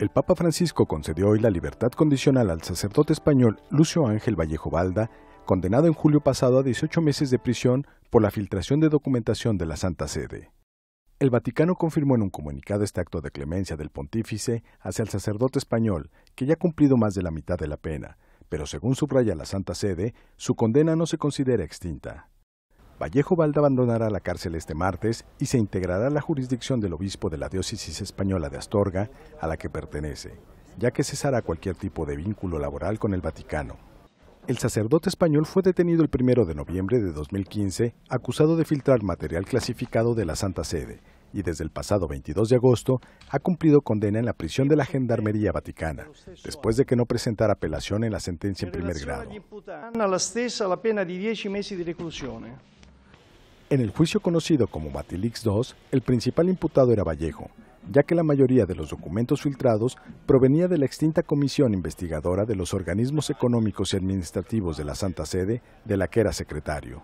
el Papa Francisco concedió hoy la libertad condicional al sacerdote español Lucio Ángel Vallejo Balda, condenado en julio pasado a 18 meses de prisión por la filtración de documentación de la Santa Sede. El Vaticano confirmó en un comunicado este acto de clemencia del pontífice hacia el sacerdote español, que ya ha cumplido más de la mitad de la pena, pero según subraya la Santa Sede, su condena no se considera extinta. Vallejo Valda abandonará la cárcel este martes y se integrará a la jurisdicción del obispo de la diócesis española de Astorga, a la que pertenece, ya que cesará cualquier tipo de vínculo laboral con el Vaticano. El sacerdote español fue detenido el 1 de noviembre de 2015, acusado de filtrar material clasificado de la Santa Sede, y desde el pasado 22 de agosto ha cumplido condena en la prisión de la Gendarmería Vaticana, después de que no presentara apelación en la sentencia en primer grado. En el juicio conocido como Batilix II, el principal imputado era Vallejo, ya que la mayoría de los documentos filtrados provenía de la extinta comisión investigadora de los organismos económicos y administrativos de la Santa Sede, de la que era secretario.